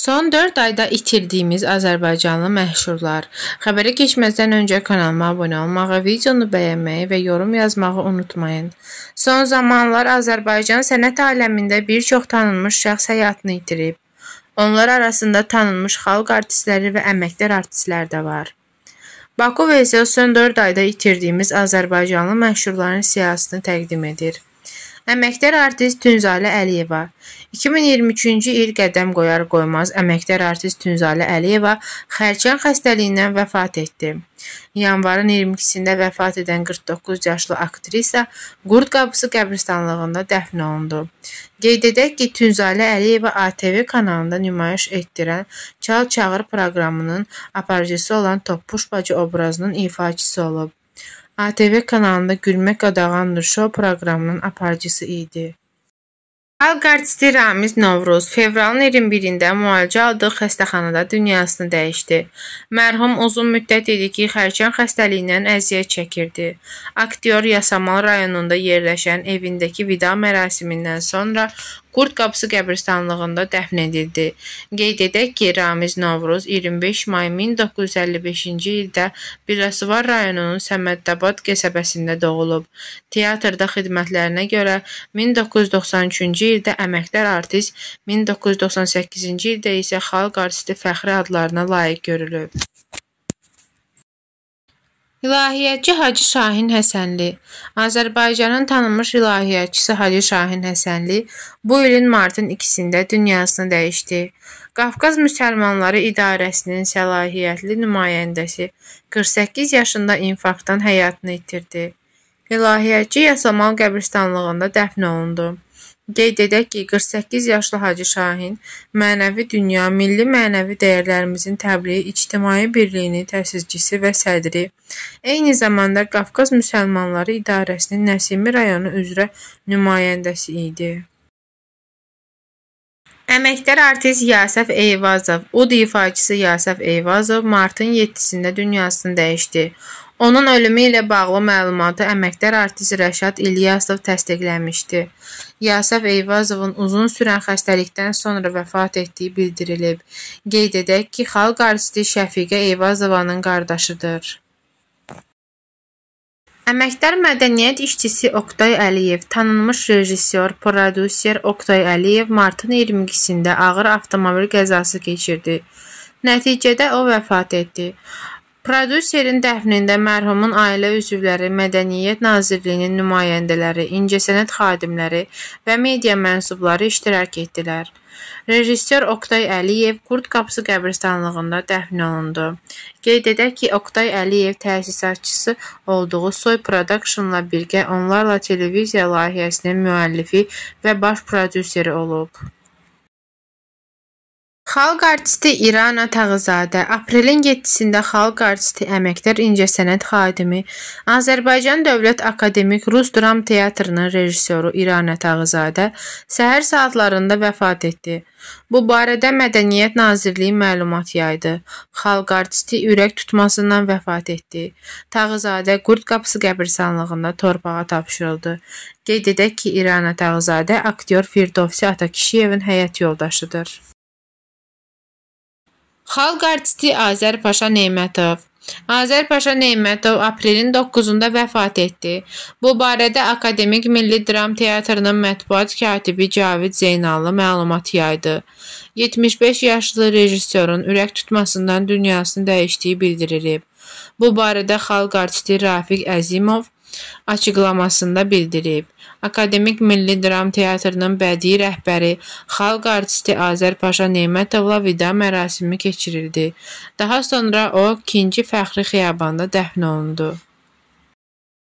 Son 4 ayda itirdiyimiz Azərbaycanlı məşhurlar. Xəbərə keçməzdən öncə kanalıma abunə olmağı, videonu bəyənməyi və yorum yazmağı unutmayın. Son zamanlar Azərbaycan sənət aləmində bir çox tanınmış şəxs həyatını itirib. Onlar arasında tanınmış xalq artistləri və əməkdar artistlər də var. Bakov isə son 4 ayda itirdiyimiz Azərbaycanlı məşhurların siyasətini təqdim edir. Əməkdar artist Tünzalə Əliyeva 2023-cü il qədəm qoyar qoymaz əməkdar artist Tünzalə Əliyeva xərçəng xəstəliyindən vəfat etdi. Yanvarın 22-sində vəfat edən 49 yaşlı aktrisa Qurd Qapısı qəbristanlığında dəfn olundu. Qeyd edək ki, Tünzalə Əliyeva ATV kanalında nümayiş etdirən Çal Çağır proqramının aparıcısı olan Toppuş bacı obrazının ifaçısı olub. ATV kanalında Gülmək Qadağandır Show proqramının aparıcısı idi. Xalq artisti Ramiz Novruz fevralın 21-də müalicə aldığı xəstəxanada dünyasını dəyişdi. Mərhum uzun müddət idi ki, xərçəng xəstəliyindən əziyyət çəkirdi. Aktyor Yasamal rayonunda yerləşən evindəki vida mərasimindən sonra Qurd Qapısı qəbristanlığında dəfn edildi. Qeyd edək ki, Ramiz Novruz 25 may 1955-ci ildə Birasvar rayonunun Səməddabad qəsəbəsində doğulub. Teatrda xidmətlərinə görə 1993-cü ildə əməkdar artist, 1998-ci ildə isə xalq artisti fəxri adlarına layiq görülüb. İlahiyyatçı Hacı Şahin Həsənli Azərbaycanın tanınmış ilahiyyatçısı Hacı Şahin Həsənli bu ilin martın 2-də dünyasını dəyişdi. Qafqaz Müsəlmanları İdarəsinin səlahiyyətli nümayəndəsi 48 yaşında infarktdan həyatını itirdi. İlahiyyatçı Yasamal qəbristanlığında dəfn olundu. Qeyd edək ki, 48 yaşlı Hacı Şahin mənəvi dünya, milli mənəvi dəyərlərimizin təbliği, ictimai birliyinin təsisçisi və sədri, eyni zamanda Qafqaz Müsəlmanları İdarəsinin Nəsimi rayonu üzrə nümayəndəsi idi. Əməkdar artist Yasəf Eyvazov, ud ifaçısı Yasəf Eyvazov martın 7-sində dünyasını dəyişdi. Onun ölümü ilə bağlı məlumatı əməkdar artist Rəşad İlyasov təsdiqləmişdi. Yasəf Eyvazovun uzun sürən xəstəlikdən sonra vəfat etdiyi bildirilib. Qeyd edək ki, xalq artisti Şəfiqə Eyvazovanın qardaşıdır. Əməkdar mədəniyyət işçisi Oqtay Əliyev, tanınmış rejissor, prodüser Oqtay Əliyev martın 22-sində ağır avtomobil qəzası keçirdi. Nəticədə o vəfat etdi. Prodüserin dəfnində mərhumun ailə üzvləri, Mədəniyyət Nazirliyinin nümayəndələri, incəsənət xadimləri və media mənsubları iştirak etdilər. Rejissor Oqtay Əliyev Qurd Qapısı qəbristanlığında dəfn olundu. Qeyd edək ki, Oqtay Əliyev təsisatçısı olduğu Soy Productionla birgə onlarla televiziya layihəsinin müəllifi və baş prodüseri olub. Xalq artisti İrana Tağızadə aprelin 7-də xalq artisti, əməkdar incəsənət xadimi, Azərbaycan Dövlət Akademik Rus Dram Teatrının rejissoru İrana Tağızadə səhər saatlarında vəfat etdi. Bu barədə Mədəniyyət Nazirliyi məlumat yaydı. Xalq artisti ürək tutmasından vəfat etdi. Tağızadə Qurd Qapısı qəbirstanlığında torpağa tapşırıldı. Qeyd edək ki, İrana Tağızadə aktyor Firdovsi Atakişiyevin həyat yoldaşıdır. Xalq artisti Azərpaşa Neymətov Azərpaşa Neymətov aprelin 9-da vəfat etdi. Bu barədə Akademik Milli Dram Teatrının mətbuat katibi Cavid Zeynallı məlumat yaydı. 75 yaşlı rejissorun ürək tutmasından dünyasını dəyişdiyi bildirilib. Bu barədə xalq artisti Rafiq Əzimov açıqlamasında bildirib. Akademik Milli Dram Teatrının bədii rəhbəri, xalq artisti Azərpaşa Nemətovla vida mərasimi keçirildi. Daha sonra o, 2-ci Fəxri Xiyabanda dəfn olundu.